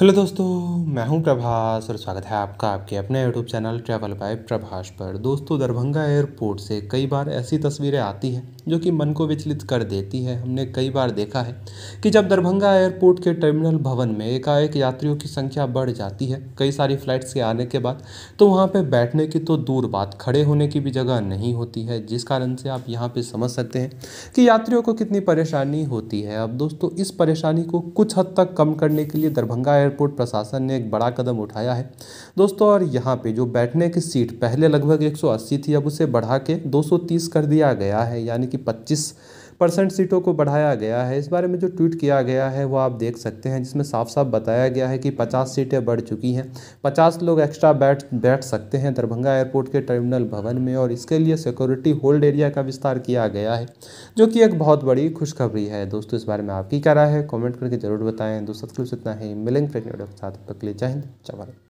hello दोस्तों मैं हूं प्रभास और स्वागत है आपका आपके अपने YouTube channel travel by Prabhas पर दोस्तों दरभंगा एयरपोर्ट से कई बार ऐसी तस्वीरें आती हैं जो कि मन को विचलित कर देती है हमने कई बार देखा है कि जब दरभंगा एयरपोर्ट के टर्मिनल भवन में एकाएक यात्रियों की संख्या बढ़ जाती है कई सारी फ़्लाइट्स के आने के बाद तो वहाँ पर बैठने की तो दूर बात खड़े होने की भी जगह नहीं होती है जिस कारण से आप यहाँ पर समझ सकते हैं कि यात्रियों को कितनी परेशानी होती है अब दोस्तों इस परेशानी को कुछ हद तक कम करने के लिए दरभंगा एयरपोर्ट प्रशासन ने एक बड़ा कदम उठाया है दोस्तों और यहाँ पर जो बैठने की सीट पहले लगभग एक थी अब उसे बढ़ा के दो कर दिया गया है यानी कि 25 परसेंट सीटों को बढ़ाया गया है इस बारे में जो ट्वीट किया गया है वो आप देख सकते हैं जिसमें साफ साफ बताया गया है कि 50 सीटें बढ़ चुकी हैं 50 लोग एक्स्ट्रा बैठ बैठ सकते हैं दरभंगा एयरपोर्ट के टर्मिनल भवन में और इसके लिए सिक्योरिटी होल्ड एरिया का विस्तार किया गया है जो कि एक बहुत बड़ी खुशखबरी है दोस्तों इस बारे में आपकी क्या राय है कॉमेंट करके जरूर बताएं दोस्तों इतना ही मिलेंगे साथ जय हिंद जय भारत